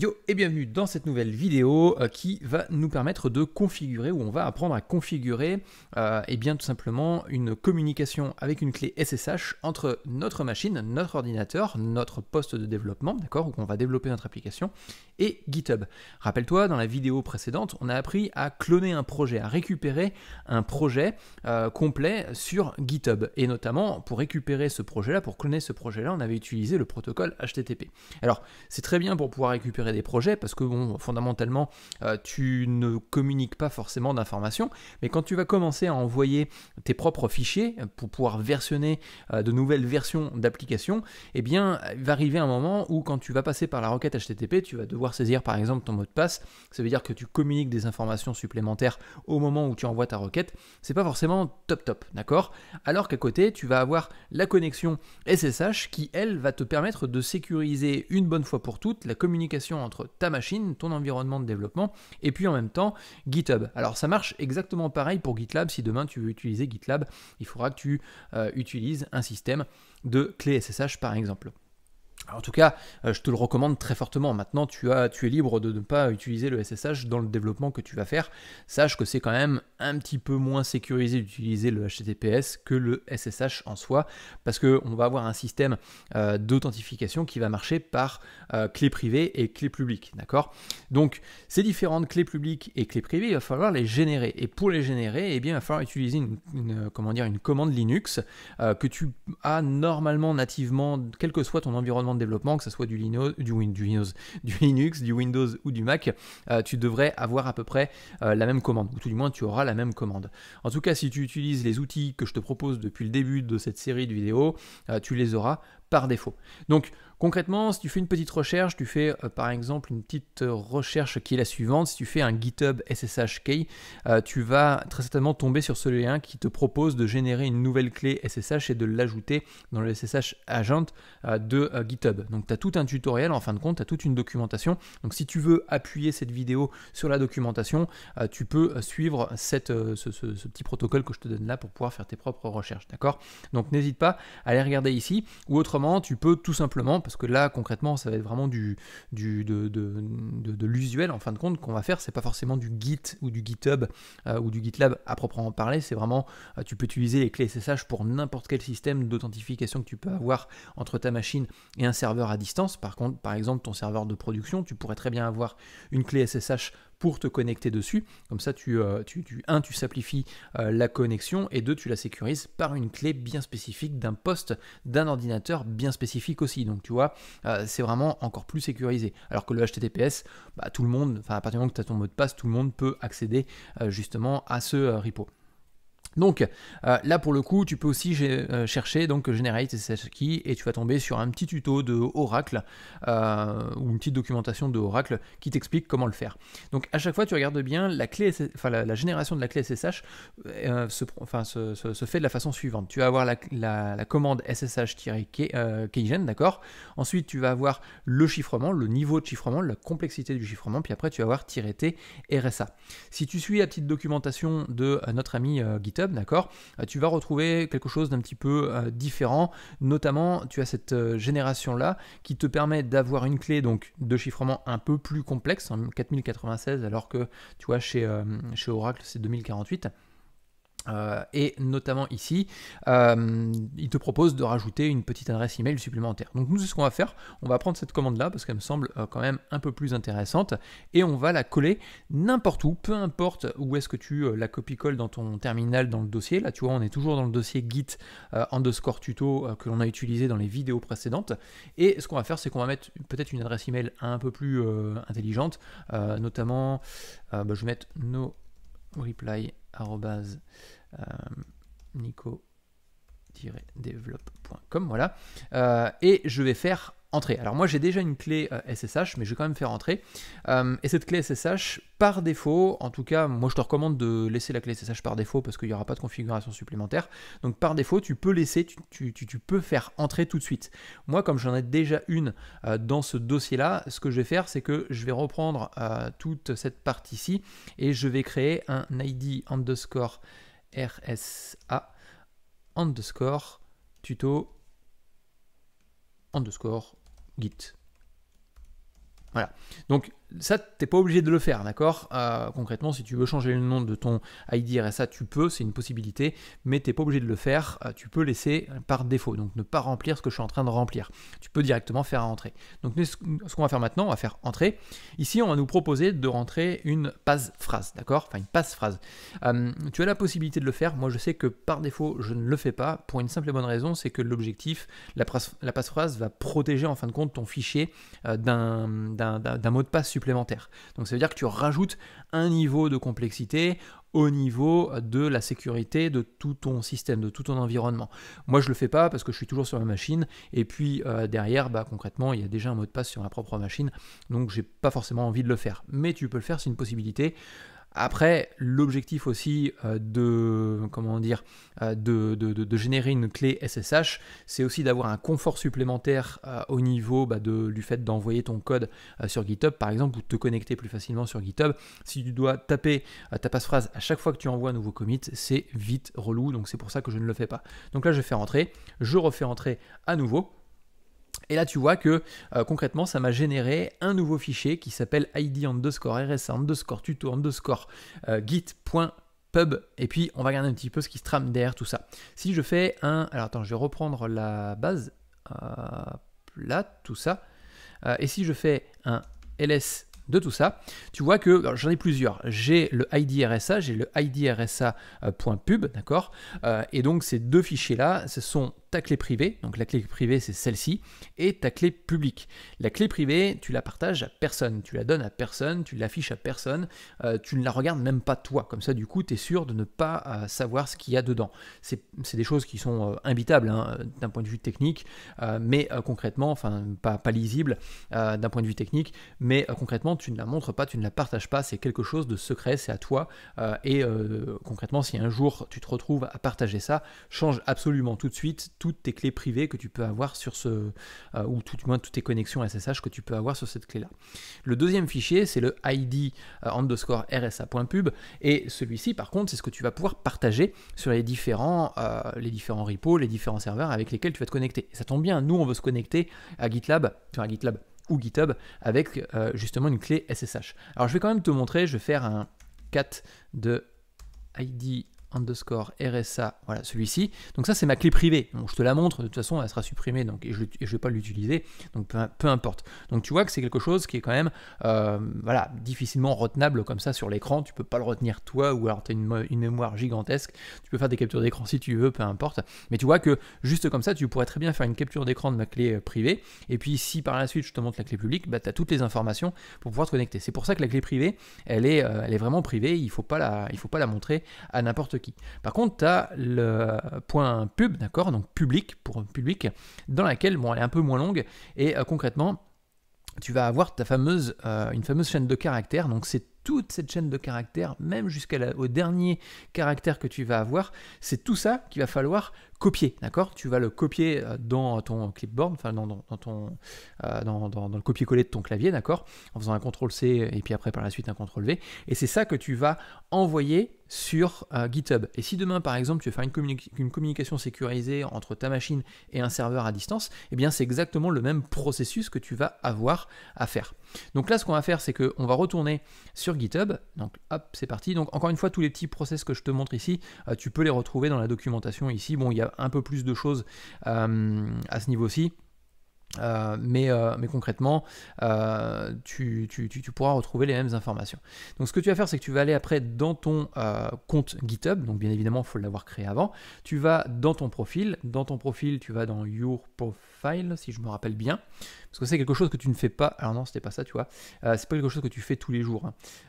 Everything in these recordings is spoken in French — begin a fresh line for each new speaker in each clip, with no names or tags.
Yo et bienvenue dans cette nouvelle vidéo euh, qui va nous permettre de configurer ou on va apprendre à configurer et euh, eh bien tout simplement une communication avec une clé SSH entre notre machine, notre ordinateur, notre poste de développement, d'accord, où on va développer notre application et GitHub. Rappelle-toi, dans la vidéo précédente, on a appris à cloner un projet, à récupérer un projet euh, complet sur GitHub et notamment pour récupérer ce projet-là, pour cloner ce projet-là, on avait utilisé le protocole HTTP. Alors c'est très bien pour pouvoir récupérer des projets parce que bon, fondamentalement, euh, tu ne communiques pas forcément d'informations. Mais quand tu vas commencer à envoyer tes propres fichiers euh, pour pouvoir versionner euh, de nouvelles versions d'applications, eh bien, il va arriver un moment où quand tu vas passer par la requête HTTP, tu vas devoir saisir par exemple ton mot de passe. Ça veut dire que tu communiques des informations supplémentaires au moment où tu envoies ta requête. C'est pas forcément top top, d'accord Alors qu'à côté, tu vas avoir la connexion SSH qui, elle, va te permettre de sécuriser une bonne fois pour toutes la communication entre ta machine, ton environnement de développement, et puis en même temps GitHub. Alors ça marche exactement pareil pour GitLab. Si demain tu veux utiliser GitLab, il faudra que tu euh, utilises un système de clé SSH par exemple en tout cas, euh, je te le recommande très fortement. Maintenant, tu, es libre de ne pas utiliser le SSH dans le développement que tu vas faire. Sache que c'est quand même un petit peu moins sécurisé d'utiliser le HTTPS que le SSH en soi, parce qu'on va avoir un système euh, d'authentification qui va marcher par euh, clé privée et clé publique. D'accord Donc, ces différentes clés publiques et clés privées, il va falloir les générer. Et pour les générer, eh bien, il va falloir utiliser une, comment dire, une commande Linux que tu as normalement nativement, quel que soit ton environnement développement, que ce soit du Linux, du, du, Linux, du, Linux, du Windows ou du Mac, euh, tu devrais avoir à peu près euh, la même commande, ou tout du moins tu auras la même commande. En tout cas, si tu utilises les outils que je te propose depuis le début de cette série de vidéos, euh, tu les auras par défaut. Donc concrètement, si tu fais une petite recherche, tu fais euh, par exemple une petite euh, recherche qui est la suivante, si tu fais un GitHub SSH key, euh, tu vas très certainement tomber sur ce lien qui te propose de générer une nouvelle clé SSH et de l'ajouter dans le SSH agent de GitHub. Donc tu as tout un tutoriel, en fin de compte, tu as toute une documentation. Donc si tu veux appuyer cette vidéo sur la documentation, tu peux suivre cette, ce, petit protocole que je te donne là pour pouvoir faire tes propres recherches. D'accord Donc n'hésite pas à aller regarder ici ou autrement tu peux tout simplement, parce que là concrètement ça va être vraiment du, du de, l'usuel en fin de compte qu'on va faire, c'est pas forcément du Git ou du GitHub euh, ou du GitLab à proprement parler, c'est vraiment euh, tu peux utiliser les clés SSH pour n'importe quel système d'authentification que tu peux avoir entre ta machine et un serveur à distance. Par contre, par exemple ton serveur de production, tu pourrais très bien avoir une clé SSH pour te connecter dessus. Comme ça, tu, euh, tu, un, tu simplifies euh, la connexion et deux, tu la sécurises par une clé bien spécifique d'un poste, d'un ordinateur bien spécifique aussi. Donc, tu vois, euh, c'est vraiment encore plus sécurisé. Alors que le HTTPS, bah, tout le monde, enfin, à partir du moment que tu as ton mot de passe, tout le monde peut accéder justement à ce repo. Donc euh, là pour le coup, tu peux aussi euh, chercher donc Generate SSH Key » et tu vas tomber sur un petit tuto de Oracle euh, ou une petite documentation de Oracle qui t'explique comment le faire. Donc à chaque fois, tu regardes bien la clé, la, génération de la clé SSH se, fait de la façon suivante. Tu vas avoir la, la commande SSH-Keygen, d'accord. Ensuite, tu vas avoir le chiffrement, le niveau de chiffrement, la complexité du chiffrement, puis après tu vas avoir -t RSA. Si tu suis la petite documentation de notre ami GitHub euh, tu vas retrouver quelque chose d'un petit peu euh, différent. Notamment, tu as cette euh, génération-là qui te permet d'avoir une clé donc de chiffrement un peu plus complexe, en hein, 4096, alors que tu vois chez, chez Oracle c'est 2048. Euh, et notamment ici, euh, il te propose de rajouter une petite adresse email supplémentaire. Donc nous, c'est ce qu'on va faire. On va prendre cette commande-là parce qu'elle me semble euh, quand même un peu plus intéressante et on va la coller n'importe où, peu importe où est-ce que tu la copie-colles dans ton terminal, dans le dossier. Là, tu vois, on est toujours dans le dossier git underscore tuto que l'on a utilisé dans les vidéos précédentes. Et ce qu'on va faire, c'est qu'on va mettre peut-être une adresse email un peu plus intelligente, notamment, bah, je vais mettre no reply euh, nico-develop.com, voilà. Euh, et je vais faire entrer Alors moi j'ai déjà une clé SSH, euh, mais je vais quand même faire entrer. et cette clé SSH, par défaut, en tout cas, moi je te recommande de laisser la clé SSH par défaut parce qu'il n'y aura pas de configuration supplémentaire. Donc par défaut, tu peux laisser, tu, tu, peux faire entrer tout de suite. Moi, comme j'en ai déjà une dans ce dossier-là, ce que je vais faire, c'est que je vais reprendre toute cette partie-ci et je vais créer un ID underscore RSA underscore tuto underscore git. Voilà. Donc ça, t'es pas obligé de le faire, d'accord euh, Concrètement, si tu veux changer le nom de ton ID RSA, tu peux, c'est une possibilité, mais t'es pas obligé de le faire, euh, tu peux laisser par défaut, donc ne pas remplir ce que je suis en train de remplir. Tu peux directement faire entrer. Donc ce qu'on va faire maintenant, on va faire entrer. Ici, on va nous proposer de rentrer une passe phrase, d'accord Enfin, une passe phrase. Euh, tu as la possibilité de le faire, moi je sais que par défaut, je ne le fais pas, pour une simple et bonne raison, c'est que l'objectif, la, la passe phrase va protéger en fin de compte ton fichier d'un mot de passe donc ça veut dire que tu rajoutes un niveau de complexité au niveau de la sécurité de tout ton système, de tout ton environnement. Moi, je le fais pas parce que je suis toujours sur ma machine. Et puis euh, derrière, bah, concrètement, il y a déjà un mot de passe sur ma propre machine, donc j'ai pas forcément envie de le faire. Mais tu peux le faire, c'est une possibilité. Après, l'objectif aussi euh, de, comment dire, euh, de, générer une clé SSH, c'est aussi d'avoir un confort supplémentaire euh, au niveau bah, de, du fait d'envoyer ton code sur GitHub, par exemple, ou de te connecter plus facilement sur GitHub. Si tu dois taper ta passe-phrase à chaque fois que tu envoies un nouveau commit, c'est vite relou, donc c'est pour ça que je ne le fais pas. Donc là, je fais rentrer, je refais Entrer » à nouveau. Et là, tu vois que euh, concrètement, ça m'a généré un nouveau fichier qui s'appelle id underscore rsa underscore tuto underscore euh, git.pub. Et puis, on va regarder un petit peu ce qui se trame derrière tout ça. Si je fais un. Alors, attends, je vais reprendre la base. là, tout ça. Euh, et si je fais un ls de tout ça, tu vois que j'en ai plusieurs. J'ai le ID RSA, j'ai le ID RSA.pub, d'accord Et donc, ces deux fichiers-là, ce sont ta clé privée, donc la clé privée c'est celle-ci, et ta clé publique. La clé privée, tu la partages à personne, tu la donnes à personne, tu l'affiches à personne, euh, tu ne la regardes même pas toi, comme ça du coup tu es sûr de ne pas euh, savoir ce qu'il y a dedans. C'est des choses qui sont d'un point de vue technique, mais concrètement, enfin pas, pas lisible d'un point de vue technique, mais concrètement tu ne la montres pas, tu ne la partages pas, c'est quelque chose de secret, c'est à toi, euh, et concrètement si un jour tu te retrouves à partager ça, change absolument tout de suite toutes tes clés privées que tu peux avoir sur ce, euh, ou tout du moins toutes tes connexions SSH que tu peux avoir sur cette clé-là. Le deuxième fichier, c'est le ID euh, underscore rsa.pub, et celui-ci, par contre, c'est ce que tu vas pouvoir partager sur les différents, euh, les différents repos, les différents serveurs avec lesquels tu vas te connecter. ça tombe bien, nous, on veut se connecter à GitLab, enfin à GitLab ou GitHub, avec justement une clé SSH. Alors, je vais quand même te montrer, je vais faire un cat de ID underscore RSA, voilà celui-ci. Donc ça c'est ma clé privée, donc je te la montre, de toute façon elle sera supprimée donc, et je ne vais pas l'utiliser, donc peu, importe. Donc tu vois que c'est quelque chose qui est quand même euh, voilà, difficilement retenable comme ça sur l'écran, tu peux pas le retenir toi ou alors tu as une, une, mémoire gigantesque, tu peux faire des captures d'écran si tu veux, peu importe. Mais tu vois que juste comme ça tu pourrais très bien faire une capture d'écran de ma clé euh, privée et puis si par la suite je te montre la clé publique, bah, tu as toutes les informations pour pouvoir te connecter. C'est pour ça que la clé privée, elle est, euh, elle est vraiment privée, il faut, pas la, il faut pas la montrer à n'importe par contre, tu as le point pub, d'accord, donc public, pour public, dans laquelle, elle est un peu moins longue, et euh, concrètement, tu vas avoir ta fameuse, euh, une fameuse chaîne de caractères, donc c'est toute cette chaîne de caractères, même jusqu'au dernier caractère que tu vas avoir, c'est tout ça qu'il va falloir copier, d'accord Tu vas le copier euh, dans ton clipboard, enfin dans, dans, ton, euh, dans, le copier-coller de ton clavier, d'accord En faisant un CTRL-C et puis après par la suite un CTRL-V. Et c'est ça que tu vas envoyer sur euh, GitHub. Et si demain, par exemple, tu veux faire une, une, communication sécurisée entre ta machine et un serveur à distance, eh bien, c'est exactement le même processus que tu vas avoir à faire. Donc là, ce qu'on va faire, c'est qu'on va retourner sur GitHub. Donc, hop, c'est parti. Donc, encore une fois, tous les petits process que je te montre ici, tu peux les retrouver dans la documentation ici. Bon, il y a un peu plus de choses euh, à ce niveau-ci. Euh, mais, euh, mais, concrètement, euh, tu, tu, tu, pourras retrouver les mêmes informations. Donc ce que tu vas faire, c'est que tu vas aller après dans ton compte GitHub, donc bien évidemment, il faut l'avoir créé avant. Tu vas dans ton profil, dans ton profil, tu vas dans Your Profile, si je me rappelle bien, parce que c'est quelque chose que tu ne fais pas. Alors non, c'était pas ça, tu vois. c'est pas quelque chose que tu fais tous les jours.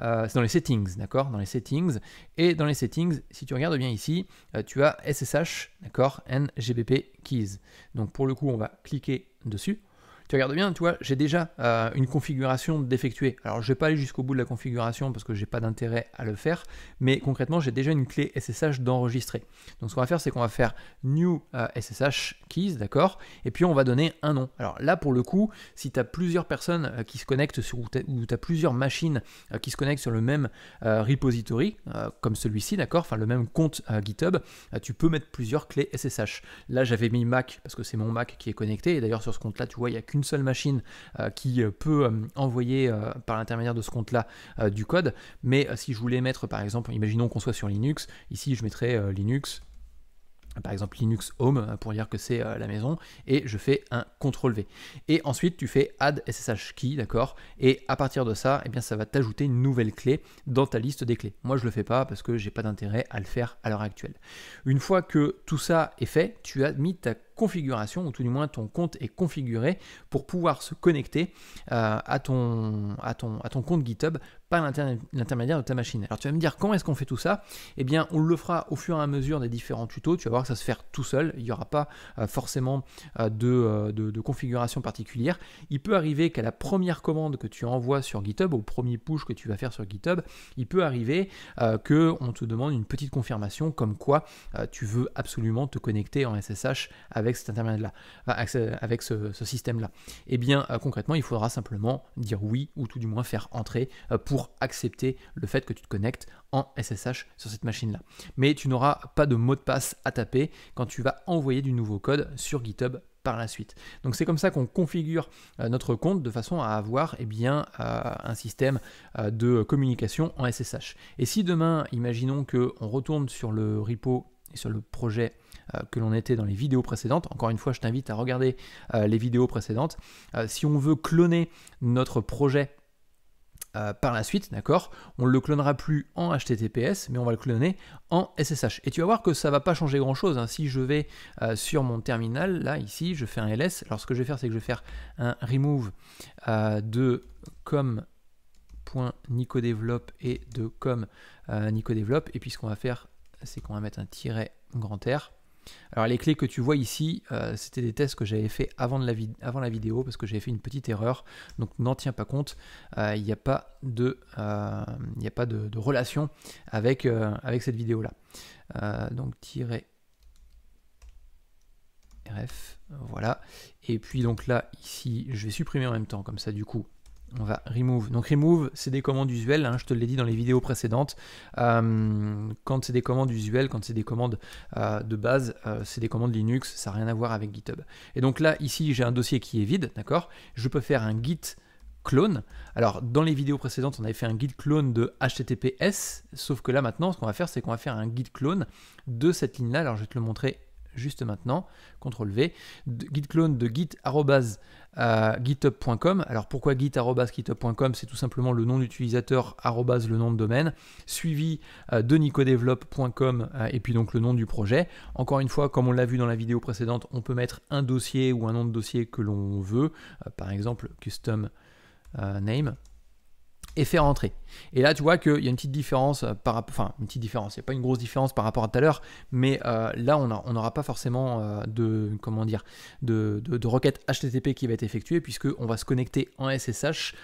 Hein. c'est dans les settings, d'accord Dans les settings. Et dans les settings, si tu regardes bien ici, tu as SSH, d'accord, NGBP keys. Donc pour le coup, on va cliquer dessus tu regardes bien, tu vois, j'ai déjà euh, une configuration d'effectuer. Alors, je vais pas aller jusqu'au bout de la configuration parce que j'ai pas d'intérêt à le faire, mais concrètement, j'ai déjà une clé SSH d'enregistrer. Donc, ce qu'on va faire, c'est qu'on va faire new SSH euh, keys, d'accord Et puis, on va donner un nom. Alors là, pour le coup, si tu as plusieurs personnes euh, qui se connectent sur, ou tu as, plusieurs machines qui se connectent sur le même repository, comme celui-ci, d'accord Enfin, le même compte GitHub, tu peux mettre plusieurs clés SSH. Là, j'avais mis Mac parce que c'est mon Mac qui est connecté. Et d'ailleurs, sur ce compte-là, tu vois, il n'y a qu'une seule machine euh, qui euh, peut euh, envoyer par l'intermédiaire de ce compte-là du code. Mais si je voulais mettre, par exemple, imaginons qu'on soit sur Linux, ici je mettrais Linux par exemple Linux Home pour dire que c'est la maison, et je fais un CTRL V. Et ensuite tu fais add SSH key, d'accord Et à partir de ça, et eh bien, ça va t'ajouter une nouvelle clé dans ta liste des clés. Moi je le fais pas parce que j'ai pas d'intérêt à le faire à l'heure actuelle. Une fois que tout ça est fait, tu as mis ta configuration, ou tout du moins ton compte est configuré pour pouvoir se connecter euh, à, ton, à, ton, à ton compte GitHub par l'intermédiaire de ta machine. Alors tu vas me dire comment est-ce qu'on fait tout ça Eh bien on le fera au fur et à mesure des différents tutos, tu vas voir que ça se faire tout seul, il n'y aura pas euh, forcément euh, de, configuration particulière. Il peut arriver qu'à la première commande que tu envoies sur GitHub, au premier push que tu vas faire sur GitHub, il peut arriver qu'on que on te demande une petite confirmation comme quoi tu veux absolument te connecter en SSH avec cet intermédiaire-là, avec ce, système-là et eh bien, euh, concrètement, il faudra simplement dire oui ou tout du moins faire entrer euh, pour accepter le fait que tu te connectes en SSH sur cette machine-là. Mais tu n'auras pas de mot de passe à taper quand tu vas envoyer du nouveau code sur GitHub par la suite. Donc c'est comme ça qu'on configure euh, notre compte de façon à avoir et eh bien, un système de communication en SSH. Et si demain, imaginons qu'on retourne sur le repo et sur le projet euh, que l'on était dans les vidéos précédentes. Encore une fois, je t'invite à regarder euh, les vidéos précédentes. Euh, si on veut cloner notre projet par la suite, d'accord On ne le clonera plus en HTTPS, mais on va le cloner en SSH. Et tu vas voir que ça ne va pas changer grand-chose. Hein. Si je vais sur mon terminal, là, ici, je fais un ls. Alors, ce que je vais faire, c'est que je vais faire un remove de comnico com.nicodevelop et de com.nico-develop. Et puis, ce qu'on va faire, c'est qu'on va mettre un tiret grand R. Alors les clés que tu vois ici, euh, c'était des tests que j'avais fait avant, de la vidéo parce que j'avais fait une petite erreur, donc n'en tiens pas compte, euh, il n'y a pas de, euh, relation avec, cette vidéo là. donc tiret RF, voilà. Et puis donc là, ici, je vais supprimer en même temps, comme ça du coup, on va remove. Donc remove, c'est des commandes usuelles, hein, je te l'ai dit dans les vidéos précédentes. Euh, quand c'est des commandes usuelles, quand c'est des commandes euh, de base, euh, c'est des commandes Linux, ça n'a rien à voir avec GitHub. Et donc là, ici, j'ai un dossier qui est vide, d'accord Je peux faire un git clone. Alors dans les vidéos précédentes, on avait fait un git clone de HTTPS, sauf que là maintenant, ce qu'on va faire, c'est qu'on va faire un git clone de cette ligne-là. Alors je vais te le montrer juste maintenant, CTRL V, git clone de git euh, github.com. Alors pourquoi git github.com C'est tout simplement le nom d'utilisateur le nom de domaine, suivi euh, de nicodevelop.com euh, et puis donc le nom du projet. Encore une fois, comme on l'a vu dans la vidéo précédente, on peut mettre un dossier ou un nom de dossier que l'on veut, par exemple custom name et faire entrer. Et là, tu vois qu'il y a une petite différence euh, par rapport, enfin une petite différence, il pas une grosse différence par rapport à tout à l'heure, mais euh, là, on n'aura pas forcément euh, de, comment dire, de, de, requête HTTP qui va être effectuée on va se connecter en SSH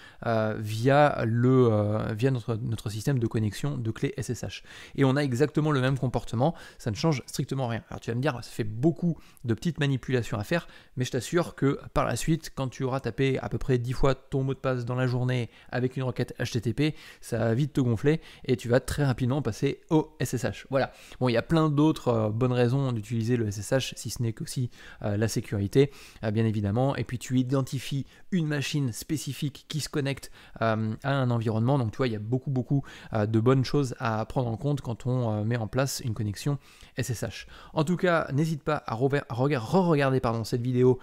via, le, via notre, notre, système de connexion de clé SSH. Et on a exactement le même comportement, ça ne change strictement rien. Alors tu vas me dire, ça fait beaucoup de petites manipulations à faire, mais je t'assure que par la suite, quand tu auras tapé à peu près 10 fois ton mot de passe dans la journée avec une requête HTTP, ça va vite te gonfler et tu vas très rapidement passer au SSH. Voilà. Bon, il y a plein d'autres euh, bonnes raisons d'utiliser le SSH, si ce n'est qu'aussi euh, la sécurité, euh, bien évidemment. Et puis tu identifies une machine spécifique qui se connecte à un environnement. Donc tu vois, il y a beaucoup, beaucoup de bonnes choses à prendre en compte quand on met en place une connexion SSH. En tout cas, n'hésite pas à re-regarder cette vidéo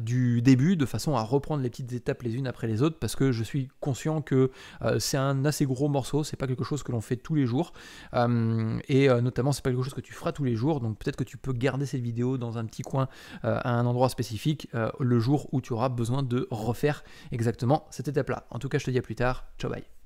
du début de façon à reprendre les petites étapes les unes après les autres parce que je suis conscient que euh, c'est un assez gros morceau, c'est pas quelque chose que l'on fait tous les jours, euh, et euh, notamment c'est pas quelque chose que tu feras tous les jours, donc peut-être que tu peux garder cette vidéo dans un petit coin à un endroit spécifique le jour où tu auras besoin de refaire exactement cette étape-là. En tout cas, je te dis à plus tard, ciao bye.